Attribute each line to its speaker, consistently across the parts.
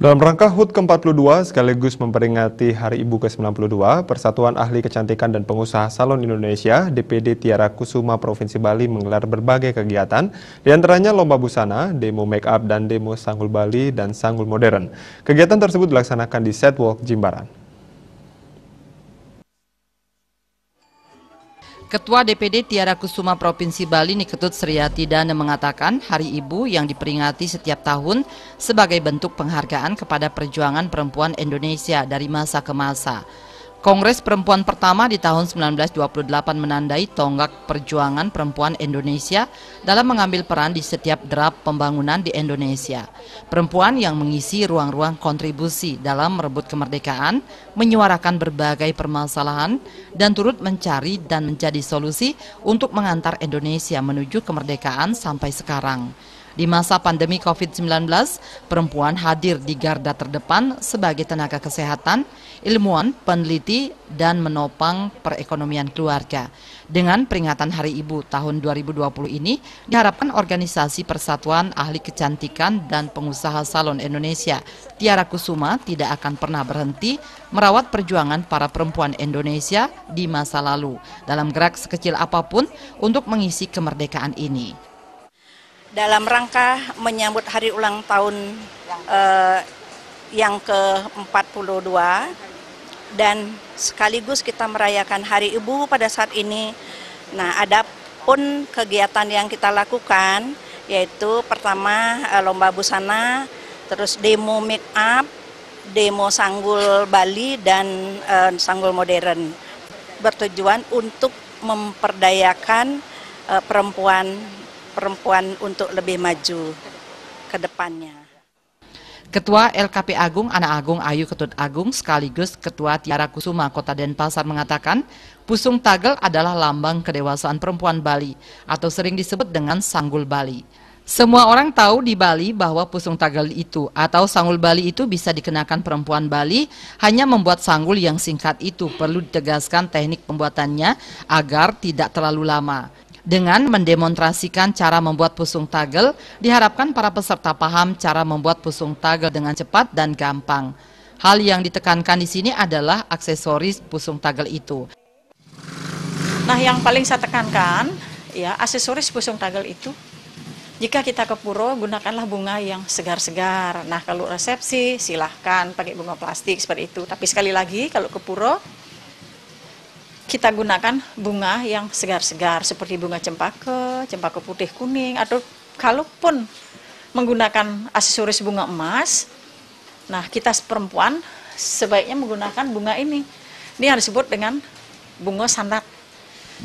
Speaker 1: Dalam rangka HUT ke-42 sekaligus memperingati Hari Ibu ke-92, Persatuan Ahli Kecantikan dan Pengusaha Salon Indonesia DPD Tiara Kusuma Provinsi Bali menggelar berbagai kegiatan, diantaranya lomba busana, demo make up dan demo sanggul Bali dan sanggul modern. Kegiatan tersebut dilaksanakan di Setwalk Jimbaran.
Speaker 2: Ketua DPD Tiara Kusuma Provinsi Bali Niketut Sriati Dana mengatakan Hari Ibu yang diperingati setiap tahun sebagai bentuk penghargaan kepada perjuangan perempuan Indonesia dari masa ke masa. Kongres Perempuan pertama di tahun 1928 menandai tonggak perjuangan perempuan Indonesia dalam mengambil peran di setiap derap pembangunan di Indonesia. Perempuan yang mengisi ruang-ruang kontribusi dalam merebut kemerdekaan, menyuarakan berbagai permasalahan, dan turut mencari dan menjadi solusi untuk mengantar Indonesia menuju kemerdekaan sampai sekarang. Di masa pandemi COVID-19, perempuan hadir di garda terdepan sebagai tenaga kesehatan, ilmuwan, peneliti, dan menopang perekonomian keluarga. Dengan peringatan Hari Ibu tahun 2020 ini, diharapkan organisasi Persatuan Ahli Kecantikan dan Pengusaha Salon Indonesia, Tiara Kusuma, tidak akan pernah berhenti merawat perjuangan para perempuan Indonesia di masa lalu dalam gerak sekecil apapun untuk mengisi kemerdekaan ini
Speaker 1: dalam rangka menyambut hari ulang tahun eh, yang ke-42 dan sekaligus kita merayakan Hari Ibu pada saat ini. Nah, ada pun kegiatan yang kita lakukan yaitu pertama eh, lomba busana, terus demo make up, demo sanggul Bali dan uh, sanggul modern bertujuan untuk memperdayakan uh, perempuan perempuan untuk lebih maju ke depannya.
Speaker 2: Ketua LKP Agung Anak Agung Ayu Ketut Agung sekaligus Ketua Tiara Kusuma Kota Denpasar mengatakan Pusung Tagel adalah lambang kedewasaan perempuan Bali atau sering disebut dengan Sanggul Bali. Semua orang tahu di Bali bahwa pusung tagel itu atau sanggul Bali itu bisa dikenakan perempuan Bali hanya membuat sanggul yang singkat itu perlu ditegaskan teknik pembuatannya agar tidak terlalu lama. Dengan mendemonstrasikan cara membuat pusung tagel, diharapkan para peserta paham cara membuat pusung tagel dengan cepat dan gampang. Hal yang ditekankan di sini adalah aksesoris pusung tagel itu.
Speaker 3: Nah, yang paling saya tekankan ya aksesoris pusung tagel itu jika kita ke puro gunakanlah bunga yang segar-segar. Nah, kalau resepsi silahkan pakai bunga plastik seperti itu. Tapi sekali lagi kalau ke puro kita gunakan bunga yang segar-segar seperti bunga cempaka, cempaka putih kuning atau kalaupun menggunakan aksesoris bunga emas, nah kita perempuan sebaiknya menggunakan bunga ini. Ini harus disebut dengan bunga sanat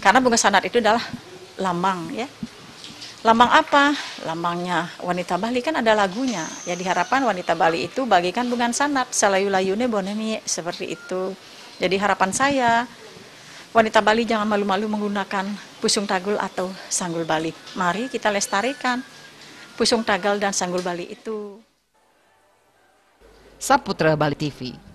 Speaker 3: Karena bunga sanat itu adalah lambang ya. Lambang apa? Lambangnya wanita Bali kan ada lagunya. Ya diharapkan wanita Bali itu bagikan bunga sanat, selayu-layune bonemi seperti itu. Jadi harapan saya wanita Bali jangan malu-malu menggunakan pusung tagul atau sanggul Bali. Mari kita lestarikan pusung tagal dan sanggul Bali itu.
Speaker 2: Saputra Bali TV